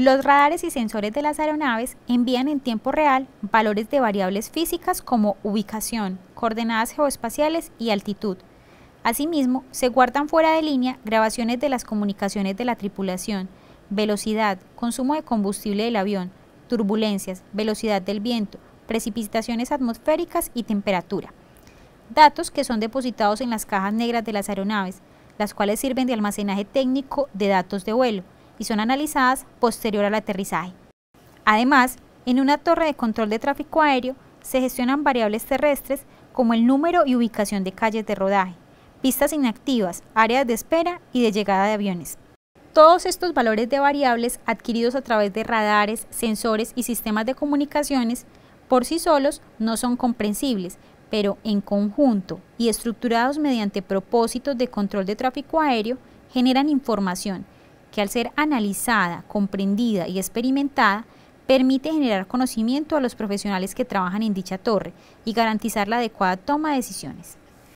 Los radares y sensores de las aeronaves envían en tiempo real valores de variables físicas como ubicación, coordenadas geoespaciales y altitud. Asimismo, se guardan fuera de línea grabaciones de las comunicaciones de la tripulación, velocidad, consumo de combustible del avión, turbulencias, velocidad del viento, precipitaciones atmosféricas y temperatura. Datos que son depositados en las cajas negras de las aeronaves, las cuales sirven de almacenaje técnico de datos de vuelo y son analizadas posterior al aterrizaje. Además, en una torre de control de tráfico aéreo se gestionan variables terrestres como el número y ubicación de calles de rodaje, pistas inactivas, áreas de espera y de llegada de aviones. Todos estos valores de variables adquiridos a través de radares, sensores y sistemas de comunicaciones por sí solos no son comprensibles, pero en conjunto y estructurados mediante propósitos de control de tráfico aéreo generan información que al ser analizada, comprendida y experimentada, permite generar conocimiento a los profesionales que trabajan en dicha torre y garantizar la adecuada toma de decisiones.